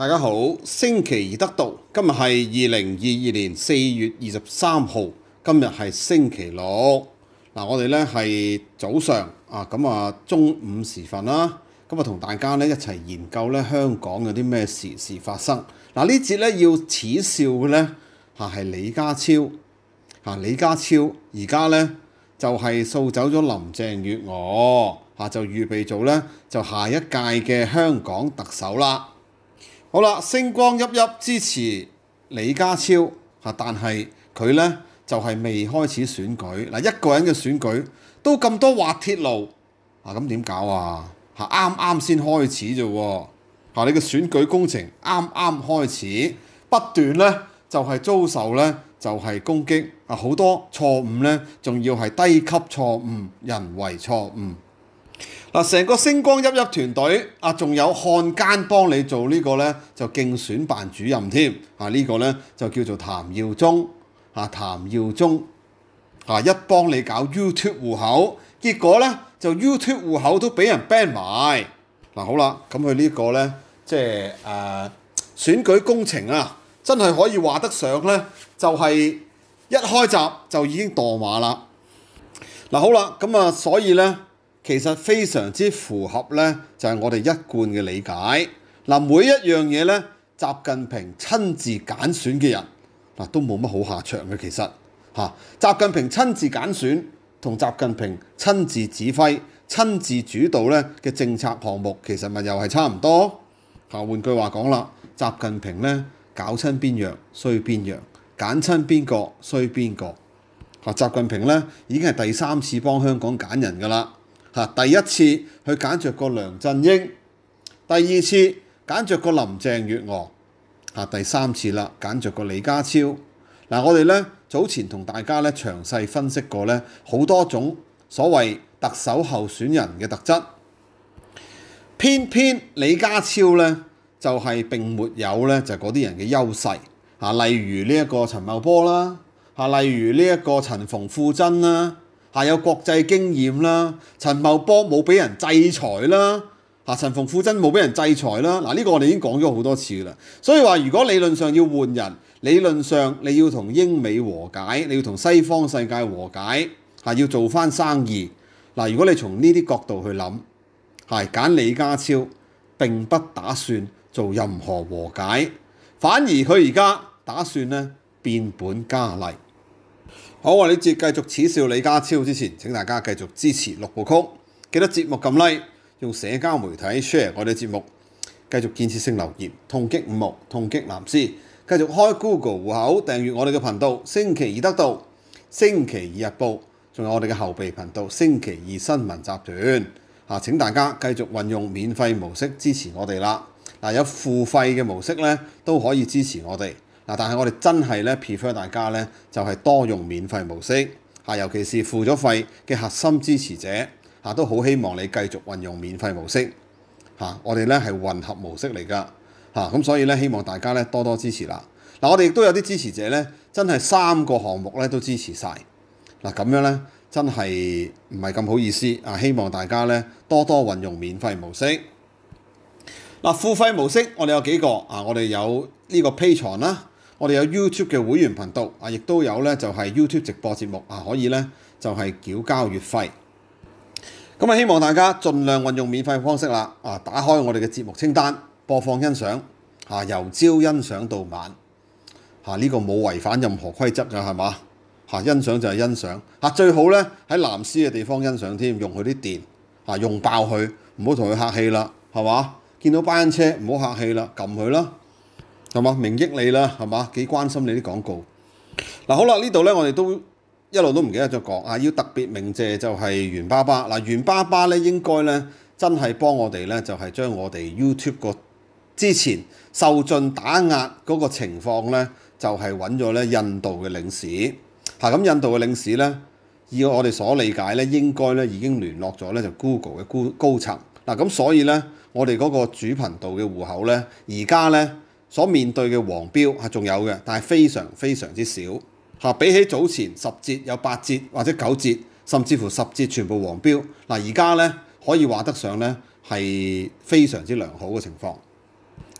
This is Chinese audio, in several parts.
大家好，星期二得讀，今日係二零二二年四月二十三號，今日係星期六。嗱，我哋咧係早上啊，咁啊中午時分啦，咁啊同大家咧一齊研究咧香港有啲咩时事發生。嗱，呢節咧要恥笑嘅咧吓係李家超嚇，李家超而家咧就係掃走咗林鄭月娥嚇，就預備做咧就下一屆嘅香港特首啦。好啦，星光熠熠支持李家超嚇，但係佢咧就係未開始選舉嗱，一個人嘅選舉都咁多滑鐵路啊，咁點搞啊嚇？啱啱先開始啫喎嚇，你嘅選舉工程啱啱開始，不斷咧就係遭受咧就係攻擊啊，好多錯誤咧，仲要係低級錯誤、人為錯誤。嗱，成個星光熠熠團隊啊，仲有漢奸幫你做呢個呢，就競選辦主任添啊！呢個呢，就叫做譚耀宗啊，譚耀宗啊，一幫你搞 YouTube 户口，結果呢，就 YouTube 户口都俾人 ban 埋嗱。好啦，咁佢呢個呢，即係誒選舉工程啊，真係可以話得上呢，就係一開集就已經墮馬啦。嗱，好啦，咁啊，所以呢。其實非常之符合呢，就係我哋一貫嘅理解嗱。每一樣嘢呢，習近平親自揀選嘅人嗱，都冇乜好下場嘅。其實嚇，習近平親自揀選同習近平親自指揮、親自主導呢嘅政策項目，其實咪又係差唔多嚇。換句話講啦，習近平呢搞親邊樣衰邊樣，揀親邊個衰邊個嚇。習近平呢已經係第三次幫香港揀人㗎啦。嚇！第一次佢揀著個梁振英，第二次揀著個林鄭月娥，嚇！第三次啦，揀著個李家超。嗱，我哋咧早前同大家咧詳細分析過咧好多種所謂特首候選人嘅特質，偏偏李家超咧就係並沒有咧就嗰啲人嘅優勢。嚇！例如呢一個陳茂波啦，嚇！例如呢一個陳逢富真啦。係有國際經驗啦，陳茂波冇俾人制裁啦，嚇陳馮富真冇俾人制裁啦。嗱呢個我哋已經講咗好多次啦。所以話如果理論上要換人，理論上你要同英美和解，你要同西方世界和解，嚇要做翻生意。嗱，如果你從呢啲角度去諗，係揀李家超，並不打算做任何和解，反而佢而家打算咧變本加厲。我哋你接继续耻笑李家超之前，请大家继续支持六部曲，记得节目揿 like，用社交媒体 share 我哋节目，继续建设性留言，痛击毛，痛击蓝尸，继续开 Google 户口订阅我哋嘅频道，星期二得到，星期二日报，仲有我哋嘅后备频道星期二新闻集团，啊，请大家继续运用免费模式支持我哋啦，嗱有付费嘅模式咧都可以支持我哋。嗱，但係我哋真係咧 prefer 大家咧，就係多用免費模式嚇，尤其是付咗費嘅核心支持者嚇，都好希望你繼續運用免費模式嚇。我哋咧係混合模式嚟㗎嚇，咁所以咧希望大家咧多多支持啦。嗱，我哋亦都有啲支持者咧，真係三個項目咧都支持晒。嗱，咁樣咧真係唔係咁好意思啊！希望大家咧多多運用免費模式嗱，付費模式我哋有幾個啊？我哋有呢個 p a y 床啦。我哋有 YouTube 嘅會員頻道，啊，亦都有咧就係 YouTube 直播節目，啊，可以咧就係繳交月費。咁啊，希望大家盡量運用免費方式啦，啊，打開我哋嘅節目清單，播放欣賞，啊，由朝欣賞到晚，嚇呢個冇違反任何規則㗎，係嘛？嚇欣賞就係欣賞，嚇最好咧喺藍絲嘅地方欣賞添，用佢啲電，嚇用爆佢，唔好同佢客氣啦，係嘛？見到班車唔好客氣啦，撳佢啦。係嘛，名益你啦，係嘛，幾關心你啲廣告。嗱，好啦，呢度咧，我哋都一路都唔記得咗講。啊，要特別明謝就係袁爸爸。嗱，袁爸爸咧，應該咧，真係幫我哋咧，就係將我哋 YouTube 個之前受盡打壓嗰個情況咧，就係揾咗咧印度嘅領事。係咁，印度嘅領事咧，以我哋所理解咧，應該咧已經聯絡咗咧就 Google 嘅高高層。嗱，咁所以咧，我哋嗰個主頻道嘅户口咧，而家咧。所面對嘅黃標係仲有嘅，但係非常非常之少嚇。比起早前十節有八節或者九節，甚至乎十節全部黃標嗱，而家咧可以話得上咧係非常之良好嘅情況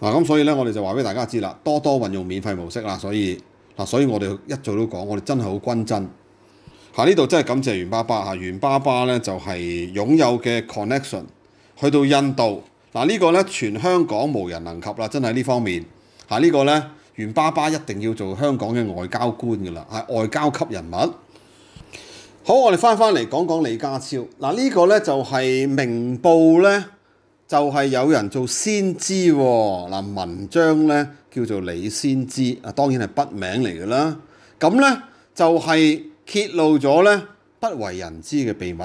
嗱。咁所以咧，我哋就話俾大家知啦，多多運用免費模式啦。所以嗱，所以我哋一早都講，我哋真係好均真嚇。呢度真係感謝袁爸爸嚇。袁爸爸咧就係擁有嘅 connection 去到印度嗱，呢個咧全香港無人能及啦，真係呢方面。嚇呢個咧，袁爸爸一定要做香港嘅外交官噶啦，係外交級人物。好，我哋翻返嚟講講李家超。嗱呢個咧就係明報咧，就係有人做先知喎。嗱文章咧叫做李先知，啊當然係筆名嚟噶啦。咁咧就係揭露咗咧不為人知嘅秘密。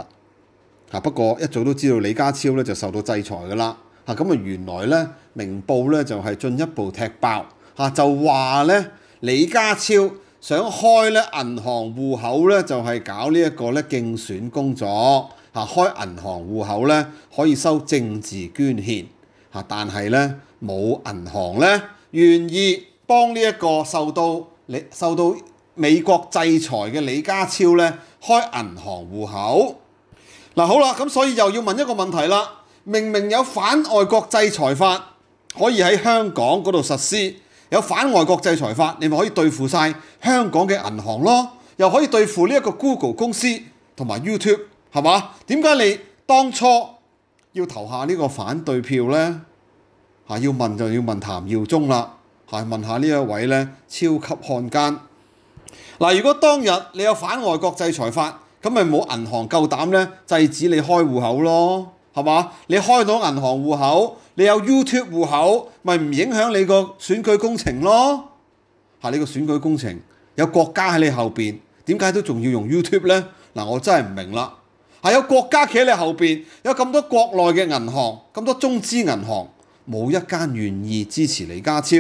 嚇不過一早都知道李家超咧就受到制裁噶啦。嚇咁啊！原來咧，明報咧就係進一步踢爆嚇，就話咧李家超想開咧銀行户口咧，就係搞呢一個咧競選工作嚇。開銀行户口咧可以收政治捐獻嚇，但係咧冇銀行咧願意幫呢一個受到李受到美國制裁嘅李家超咧開銀行户口。嗱好啦，咁所以又要問一個問題啦。明明有反外國制裁法可以喺香港嗰度實施，有反外國制裁法，你咪可以對付晒香港嘅銀行咯，又可以對付呢一個 Google 公司同埋 YouTube，係嘛？點解你當初要投下呢個反對票呢？嚇，要問就要問譚耀宗啦，嚇問下呢一位咧超級漢奸。嗱，如果當日你有反外國制裁法，咁咪冇銀行夠膽咧制止你開户口咯。係嘛？你開到銀行户口，你有 YouTube 户口，咪唔影響你個選舉工程咯？嚇！呢個選舉工程有國家喺你後邊，點解都仲要用 YouTube 呢？嗱，我真係唔明啦。係有國家企喺你後邊，有咁多國內嘅銀行，咁多中資銀行，冇一間願意支持李家超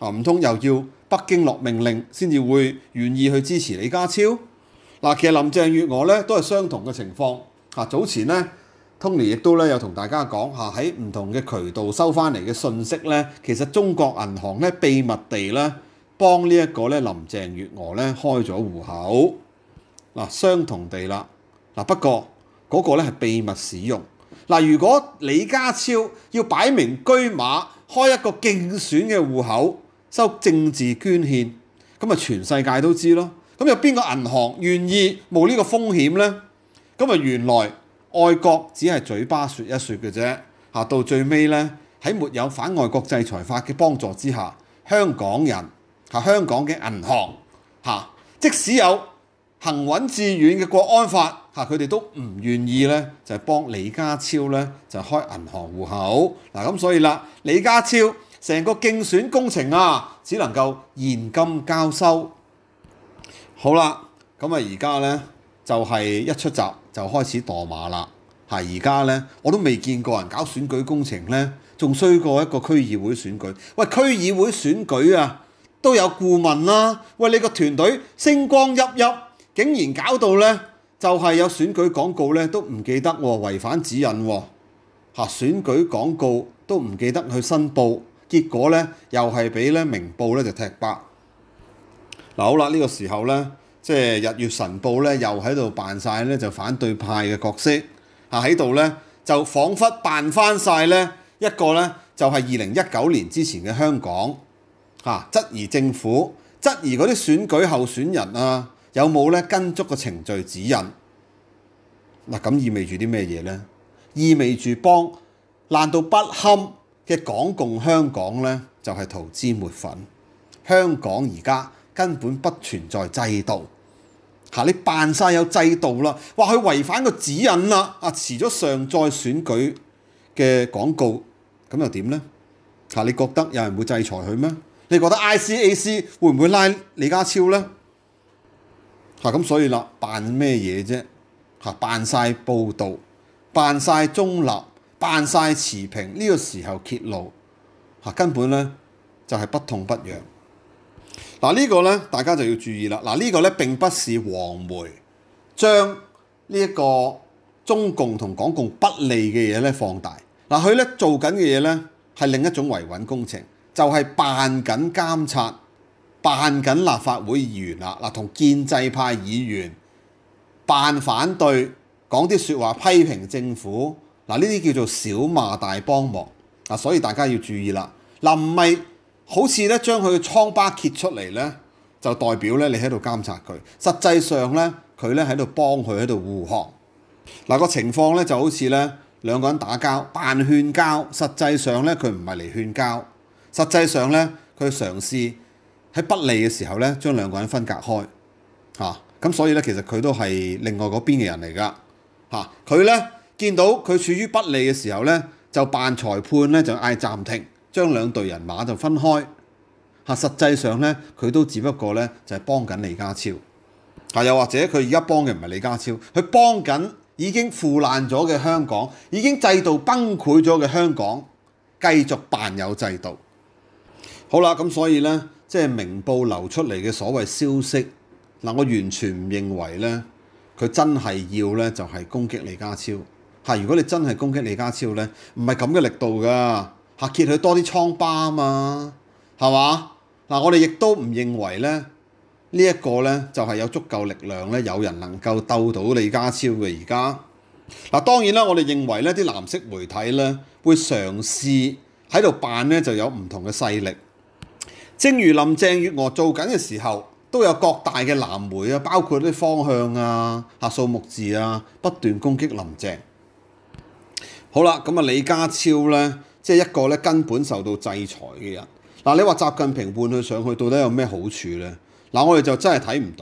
啊？唔通又要北京落命令先至會願意去支持李家超？嗱，其實林鄭月娥咧都係相同嘅情況啊，早前咧。Tony 亦都咧，有同大家講下喺唔同嘅渠道收翻嚟嘅信息咧，其實中國銀行咧秘密地咧幫呢一個咧林鄭月娥咧開咗户口，嗱相同地啦，嗱不過嗰個咧係秘密使用，嗱如果李家超要擺明居馬開一個競選嘅户口收政治捐獻，咁啊全世界都知咯，咁有邊個銀行願意冇呢個風險咧？咁啊原來。愛國只係嘴巴説一説嘅啫，嚇到最尾咧，喺沒有反外國制裁法嘅幫助之下，香港人嚇香港嘅銀行嚇，即使有行穩致遠嘅國安法嚇，佢哋都唔願意咧就係幫李家超咧就開銀行户口嗱，咁所以啦，李家超成個競選工程啊，只能夠現金交收。好啦，咁啊而家咧。就係一出閘就開始墮馬啦嚇！而家呢，我都未見過人搞選舉工程呢，仲衰過一個區議會選舉。喂，區議會選舉啊，都有顧問啦。喂，你個團隊星光熠熠，竟然搞到呢，就係有選舉廣告呢，都唔記得違反指引喎嚇，選舉廣告都唔記得去申報，結果呢，又係俾呢明報呢就踢爆。嗱好啦，呢個時候呢。即係日月神報咧，又喺度扮晒咧，就反對派嘅角色啊！喺度咧，就彷彿扮翻晒咧一個咧，就係二零一九年之前嘅香港嚇，質疑政府，質疑嗰啲選舉候選人啊，有冇咧跟足個程序指引嗱？咁意味住啲咩嘢咧？意味住幫爛到不堪嘅港共香港咧，就係徒之抹粉。香港而家根本不存在制度。嚇你扮晒有制度啦，話佢違反個指引啦，啊，遲咗上載選舉嘅廣告，咁又點呢？嚇你覺得有人會制裁佢咩？你覺得 ICAC 會唔會拉李家超呢？嚇咁所以啦，扮咩嘢啫？嚇扮晒報導，扮晒中立，扮晒持平，呢個時候揭露，嚇根本咧就係不痛不癢。嗱呢個咧，大家就要注意啦。嗱呢個咧並不是黃梅將呢一個中共同港共不利嘅嘢咧放大。嗱佢咧做緊嘅嘢咧係另一種維穩工程，就係扮緊監察、扮緊立法會議員啦。嗱同建制派議員扮反對，講啲説話批評政府。嗱呢啲叫做小罵大幫忙嗱，所以大家要注意啦。嗱唔係。好似咧將佢嘅瘡疤揭出嚟咧，就代表咧你喺度監察佢。實際上咧，佢咧喺度幫佢喺度護航。嗱個情況咧就好似咧兩個人打交，扮勸交。實際上咧佢唔係嚟勸交，實際上咧佢嘗試喺不利嘅時候咧將兩個人分隔開。嚇咁所以咧其實佢都係另外嗰邊嘅人嚟㗎。嚇佢咧見到佢處於不利嘅時候咧，就扮裁判咧就嗌暫停。將兩隊人馬就分開，嚇！實際上咧，佢都只不過咧就係幫緊李家超，嚇！又或者佢而家幫嘅唔係李家超，佢幫緊已經腐爛咗嘅香港，已經制度崩潰咗嘅香港，繼續扮有制度。好啦，咁所以咧，即係明報流出嚟嘅所謂消息，嗱，我完全唔認為咧，佢真係要咧就係攻擊李家超，嚇！如果你真係攻擊李家超咧，唔係咁嘅力度噶。嚇，揭佢多啲瘡疤啊嘛，係嘛？嗱，我哋亦都唔認為咧，呢一個咧就係有足夠力量咧，有人能夠鬥到李家超嘅而家。嗱，當然啦，我哋認為咧，啲藍色媒體咧會嘗試喺度扮咧就有唔同嘅勢力，正如林鄭月娥做緊嘅時候，都有各大嘅藍媒啊，包括啲方向啊、嚇數目字啊，不斷攻擊林鄭。好啦，咁啊，李家超咧。即係一個咧根本受到制裁嘅人，嗱你話習近平換佢上去到底有咩好處呢？嗱我哋就真係睇唔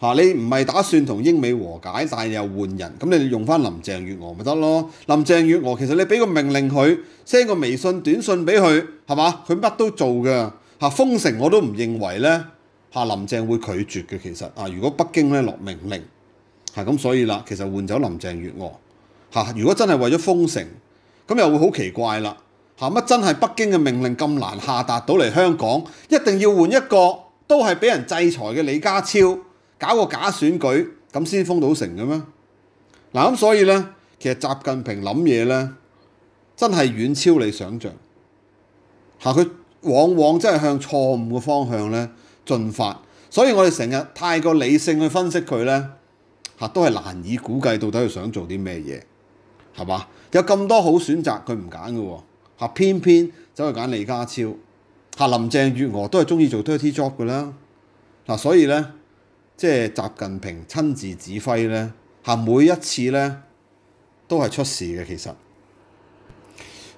到喎你唔係打算同英美和解，但係又換人，咁你用翻林鄭月娥咪得咯？林鄭月娥其實你俾個命令佢，send 個微信短信俾佢係嘛，佢乜都做㗎嚇封城我都唔認為咧嚇林鄭會拒絕嘅，其實啊，如果北京咧落命令係咁，所以啦，其實換走林鄭月娥如果真係為咗封城。咁又會好奇怪啦嚇！乜真係北京嘅命令咁難下達到嚟香港，一定要換一個都係俾人制裁嘅李家超，搞個假選舉咁先封到成嘅咩？嗱咁所以呢，其實習近平諗嘢呢，真係遠超你想象嚇！佢往往真係向錯誤嘅方向咧進發，所以我哋成日太過理性去分析佢呢，嚇，都係難以估計到底佢想做啲咩嘢。係嘛？有咁多好選擇，佢唔揀嘅喎，偏偏走去揀李家超，嚇林鄭月娥都係中意做 dirty job 嘅啦。嗱，所以咧，即係習近平親自指揮咧，嚇每一次咧都係出事嘅。其實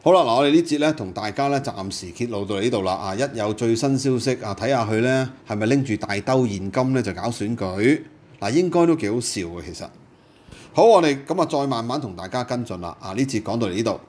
好啦，嗱我哋呢節咧同大家咧暫時揭露到呢度啦。啊，一有最新消息啊，睇下佢咧係咪拎住大兜現金咧就搞選舉？嗱，應該都幾好笑嘅其實。好，我哋咁啊，再慢慢同大家跟進啦。啊，呢次講到嚟呢度。